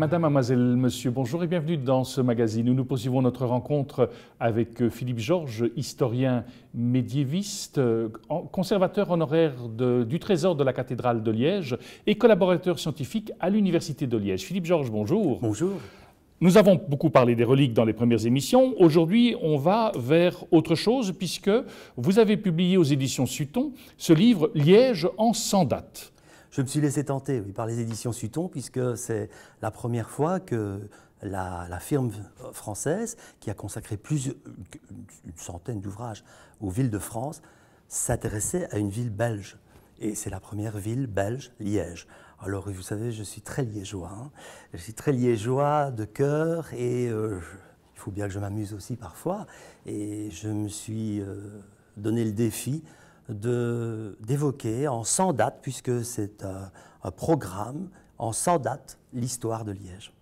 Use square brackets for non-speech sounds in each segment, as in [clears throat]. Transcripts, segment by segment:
Madame, mademoiselle, monsieur, bonjour et bienvenue dans ce magazine où nous poursuivons notre rencontre avec euh, Philippe Georges, historien médiéviste, euh, conservateur honoraire du Trésor de la cathédrale de Liège et collaborateur scientifique à l'Université de Liège. Philippe Georges, bonjour. Bonjour. Nous avons beaucoup parlé des reliques dans les premières émissions. Aujourd'hui, on va vers autre chose puisque vous avez publié aux éditions Sutton ce livre Liège en 100 dates. Je me suis laissé tenter oui, par les éditions Suton, puisque c'est la première fois que la, firme française, qui a consacré plus une centaine d'ouvrages aux villes de France, s'intéressait à une ville belge. Et c'est la première ville belge, Liège. Alors, vous savez, je suis très liégeois. Hein. Je suis très liégeois de cœur et euh, il faut bien que je m'amuse aussi parfois. Et je me suis euh, donné le défi d'évoquer en sans date, puisque c'est euh, un, programme, en sans date, l'histoire de Liège.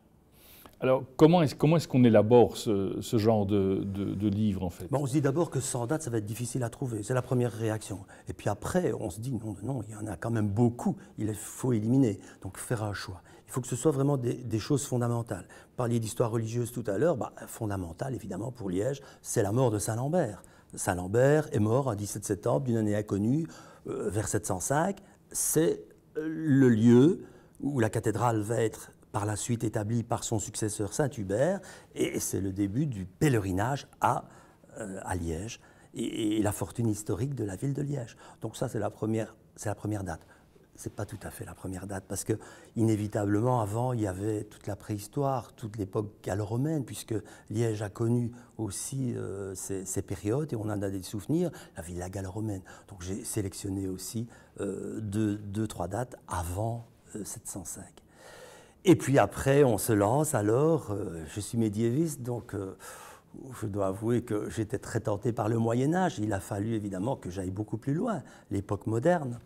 Alors, comment est-ce, est qu'on élabore ce, genre de, de, livre, en fait On se dit d'abord que sans date, ça va être difficile à trouver. C'est la première réaction. Et puis après, on se dit, non, non, il y en a quand même beaucoup. Il faut éliminer. Donc, faire un choix. Il faut que ce soit vraiment des, choses fondamentales. Vous parliez d'histoire religieuse tout à l'heure. Bah, fondamentale, évidemment, pour Liège, c'est la mort de Saint-Lambert. Saint-Lambert est mort un 17 septembre d'une année inconnue, euh, vers 705. C'est euh, le lieu où la cathédrale va être par la suite établie par son successeur Saint-Hubert, et c'est le début du pèlerinage à, euh, Liège et, la fortune historique de la ville de Liège. Donc ça, c'est la première date n'est pas tout à fait la première date, parce que inévitablement, avant, il y avait toute la préhistoire, toute l'époque gallo-romaine, puisque Liège a connu aussi euh, ces, périodes, et on en a des souvenirs, la villa gallo-romaine. Donc j'ai sélectionné aussi euh, deux, trois dates avant 705. Euh, et puis après, on se lance alors, je suis médiéviste, donc je dois avouer que j'étais très tenté par le Moyen Âge, il a fallu évidemment que j'aille beaucoup plus loin, l'époque moderne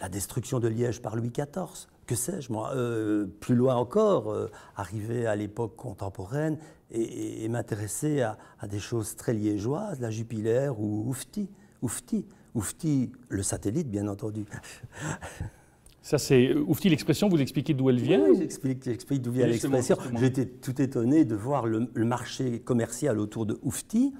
la destruction de Liège par Louis XIV, que sais-je moi, euh, plus loin encore, euh, arriver à l'époque contemporaine et, m'intéresser à, des choses très liégeoises, la jupiler ou Oufti, Oufti, Oufti, le satellite bien entendu. [laughs] Ça, c'est euh, Oufti l'expression, vous expliquez d'où elle vient Oui, j'explique, d'où vient l'expression. J'étais tout étonné de voir le, le marché commercial autour de Oufti.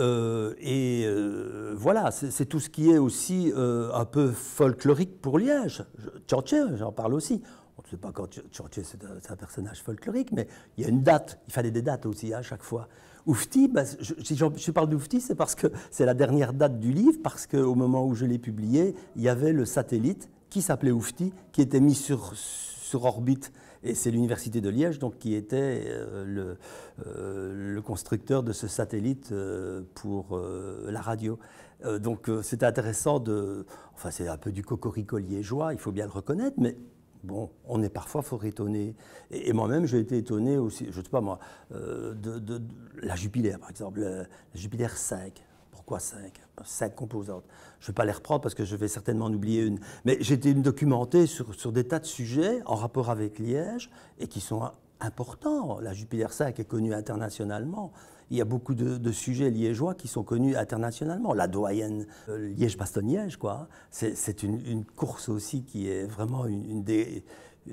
Euh, et euh, voilà, c'est tout ce qui est aussi euh, un peu folklorique pour Liège. Churchill, j'en parle aussi. On ne sait pas quand Churchill, c'est un, personnage folklorique, mais il y a une date. Il fallait des dates aussi hein, à chaque fois. Oufti, bah, je, si je, parle d'Oufti, c'est parce que c'est la dernière date du livre, parce qu'au moment où je l'ai publié, il y avait le satellite qui s'appelait Oufti, qui était mis sur, sur orbite et c'est l'Université de Liège donc, qui était euh, euh, le, constructeur de ce satellite euh, pour la radio. donc c'est intéressant de... Enfin c'est un peu du cocorico liégeois, il faut bien le reconnaître, mais bon, on est parfois fort étonné. Et, moi-même, j'ai été étonné aussi, je ne sais pas moi, de, la Jupilère par exemple, la, Jupilère 5. Pourquoi cinq Cinq composantes. Je ne vais pas les reprendre parce que je vais certainement en oublier une. Mais j'ai été documenté sur, sur des tas de sujets en rapport avec Liège et qui sont importants. La Jupiter 5 est connue internationalement il y a beaucoup de, sujets liégeois qui sont connus internationalement. La doyenne euh, Liège-Bastogne-Liège, quoi. C'est une, course aussi qui est vraiment une des euh,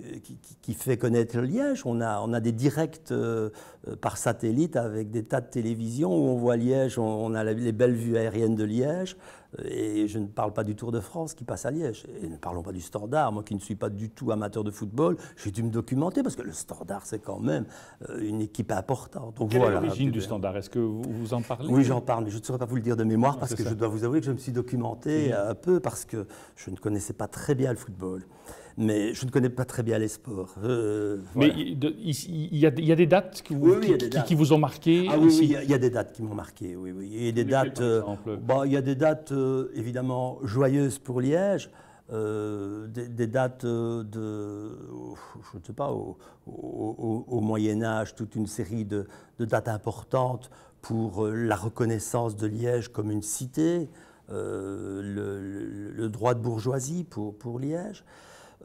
qui, fait connaître Liège. On a, on a des directs euh, euh, par satellite avec des tas de télévisions où on voit Liège, on, a les belles vues aériennes de Liège. Et je ne parle pas du Tour de France qui passe à Liège. Et ne parlons pas du Standard. Moi qui ne suis pas du tout amateur de football, j'ai dû me documenter parce que le Standard, c'est quand même une équipe importante. Donc, Quelle voilà, est l'origine du Standard Est-ce que vous, vous, en parlez Oui, j'en parle, mais je ne saurais pas vous le dire de mémoire parce que je dois vous avouer que je me suis documenté un peu parce que je ne connaissais pas très bien le football mais je ne connais pas très bien les sports. Euh, mais il, y a, des dates qui vous, ont marqué Ah oui, il y, a, des dates qui m'ont marqué, oui, oui. Il y a des dates, euh, bah, il y a des dates euh, évidemment joyeuses pour Liège, des, dates de, je ne sais pas, au, Moyen Âge, toute une série de, dates importantes pour la reconnaissance de Liège comme une cité, le, droit de bourgeoisie pour Liège.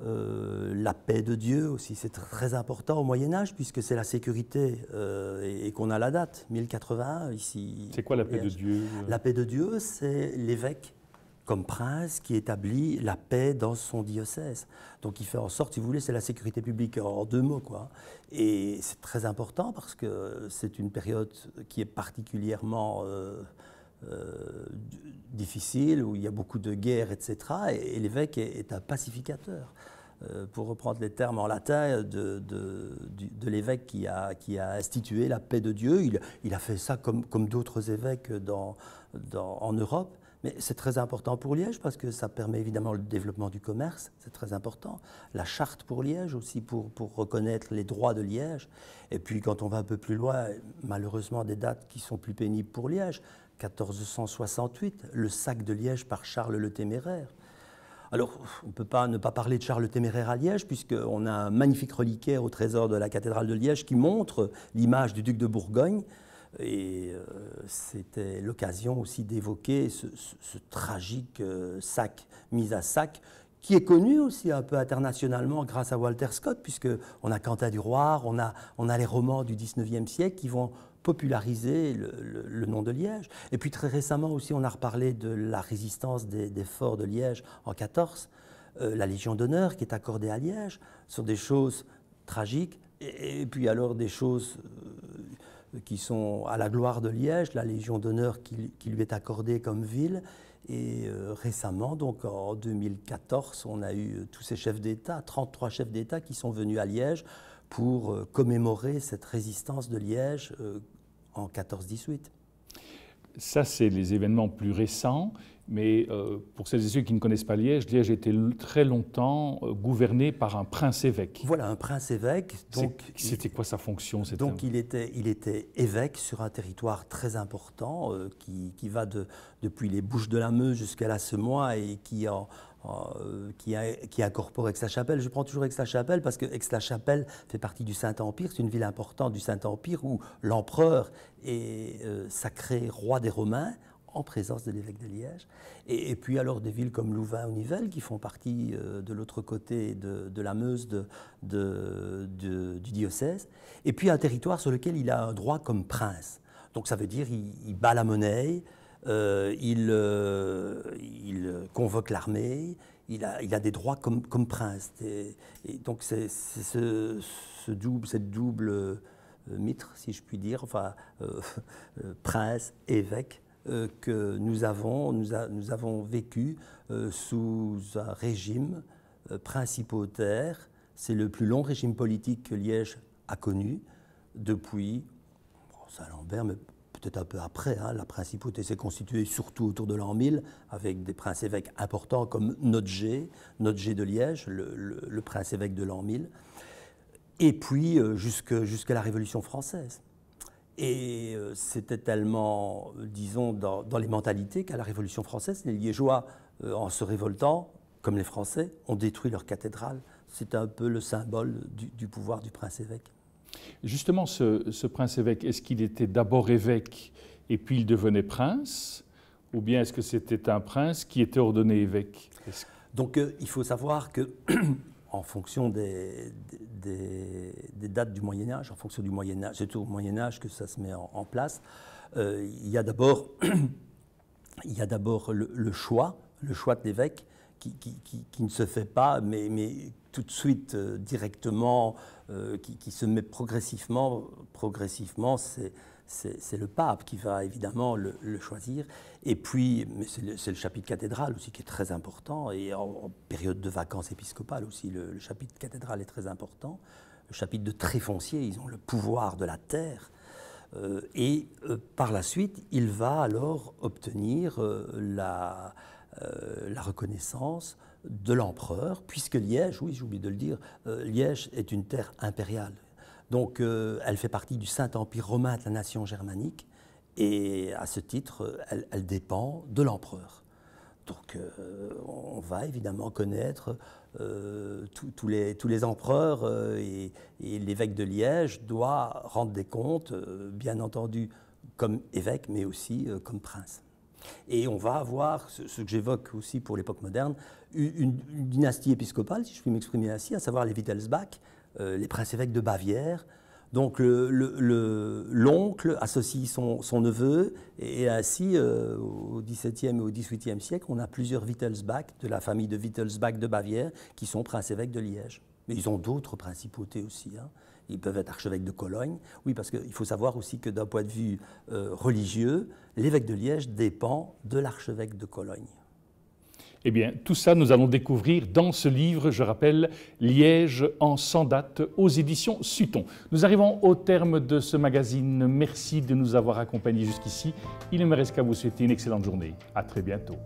Euh, la paix de Dieu aussi, c'est très important au Moyen Âge, puisque c'est la sécurité euh, et, qu'on a la date, 1081 ici. C'est quoi la paix de Dieu euh La paix de Dieu, c'est l'évêque comme prince qui établit la paix dans son diocèse. Donc il fait en sorte, si vous voulez, c'est la sécurité publique en deux mots. Quoi. Et c'est très important parce que c'est une période qui est particulièrement... Euh, difficile, où il y a beaucoup de guerres, etc. Et, l'évêque est, un pacificateur. Euh, pour reprendre les termes en latin de, de, l'évêque qui a, institué la paix de Dieu, il, a fait ça comme, d'autres évêques en Europe. Mais c'est très important pour Liège parce que ça permet évidemment le développement du commerce, c'est très important. La charte pour Liège aussi pour, reconnaître les droits de Liège. Et puis quand on va un peu plus loin, malheureusement des dates qui sont plus pénibles pour Liège. 1468, le sac de Liège par Charles le Téméraire. Alors, on ne peut pas ne pas parler de Charles le Téméraire à Liège, puisqu'on a un magnifique reliquaire au trésor de la cathédrale de Liège qui montre l'image du duc de Bourgogne et euh, c'était l'occasion aussi d'évoquer ce, tragique euh, sac, mise à sac, qui est connu aussi un peu internationalement grâce à Walter Scott, puisque on a Quentin du Roir, on a, on a les romans du 19e siècle qui vont populariser le, nom de Liège. Et puis très récemment aussi, on a reparlé de la résistance des, forts de Liège en 14, euh, la Légion d'honneur qui est accordée à Liège, sur des choses tragiques, et puis alors des choses qui sont à la gloire de Liège, la Légion d'honneur qui, lui est accordée comme ville. Et euh, récemment, donc en 2014, on a eu euh, tous ces chefs d'État, 33 chefs d'État qui sont venus à Liège pour euh, commémorer cette résistance de Liège en 14-18. Ça, c'est les événements plus récents. Mais euh, pour celles et ceux qui ne connaissent pas Liège, Liège été très longtemps euh, gouverné par un prince-évêque. Voilà, un prince-évêque. Donc, c'était quoi sa fonction Donc, il était, évêque sur un territoire très important euh, qui, va depuis les Bouches de la Meuse jusqu'à la Semois et qui incorpore Aix-la-Chapelle. Je prends toujours Aix-la-Chapelle parce que Aix-la-Chapelle fait partie du Saint-Empire. C'est une ville importante du Saint-Empire où l'empereur est sacré roi des Romains en présence de l'évêque de Liège. Et, puis alors des villes comme Louvain ou Nivelles qui font partie euh, de l'autre côté de, de, la Meuse de, du diocèse. Et puis un territoire sur lequel il a un droit comme prince. Donc ça veut dire il, bat la monnaie, euh, il, euh, il, convoque l'armée, il a, il a, des droits comme, comme prince. Et, donc c'est ce, ce, double, cette double mitre, si je puis dire, enfin [laughs] prince, évêque, euh, que nous avons, vécu euh, sous un régime euh, principautaire. C'est le plus long régime politique que Liège a connu depuis Saint-Lambert, mais peut-être un peu après. Hein, la principauté s'est constituée surtout autour de l'an 1000 avec des princes-évêques importants comme Notger, Notger de Liège, le, prince-évêque de l'an 1000, et puis jusqu'à la Révolution française. Et euh, c'était tellement, euh, disons, dans, les mentalités qu'à la Révolution française, les Liégeois, euh, en se révoltant, comme les Français, ont détruit leur cathédrale. C'était un peu le symbole du, pouvoir du prince évêque. Justement, ce, prince évêque, est-ce qu'il était d'abord évêque et puis il devenait prince Ou bien est-ce que c'était un prince qui était ordonné évêque Donc il faut savoir que [clears throat] en fonction des, dates du Moyen Âge, en fonction du Moyen Âge, c'est au Moyen Âge que ça se met en, place. Euh, il y a d'abord, [coughs] y d'abord le, choix, le choix de l'évêque, qui, ne se fait pas, mais, mais tout de suite euh, directement, euh, qui, se met progressivement. Progressivement, c'est c'est le pape qui va évidemment le, choisir. Et puis, c'est le, chapitre cathédral aussi qui est très important, et en, période de vacances épiscopales aussi, le, chapitre cathédral est très important. Le chapitre de Tréfoncier, ils ont le pouvoir de la terre. Euh, et euh, par la suite, il va alors obtenir euh, la, la, reconnaissance de l'empereur, puisque Liège, oui, j'oublie de le dire, Liège est une terre impériale. Donc euh, elle fait partie du Saint-Empire romain de la nation germanique et à ce titre, elle, dépend de l'empereur. Donc euh, on va évidemment connaître euh, tous les empereurs et, l'évêque de Liège doit rendre des comptes, bien entendu comme évêque, mais aussi comme prince. Et on va avoir, ce, que j'évoque aussi pour l'époque moderne, une, dynastie épiscopale, si je puis m'exprimer ainsi, à savoir les Wittelsbach, euh, les princes évêques de Bavière. Donc l'oncle associe son, neveu et ainsi euh, au XVIIe et au XVIIIe siècle, on a plusieurs Wittelsbach de la famille de Wittelsbach de Bavière qui sont princes évêques de Liège. Mais ils ont d'autres principautés aussi. Hein. Ils peuvent être archevêques de Cologne. Oui, parce qu'il faut savoir aussi que d'un point de vue euh, religieux, l'évêque de Liège dépend de l'archevêque de Cologne. Eh bien, tout ça, nous allons découvrir dans ce livre, je rappelle, Liège en 100 dates aux éditions Sutton. Nous arrivons au terme de ce magazine. Merci de nous avoir accompagnés jusqu'ici. Il ne me reste qu'à vous souhaiter une excellente journée. À très bientôt.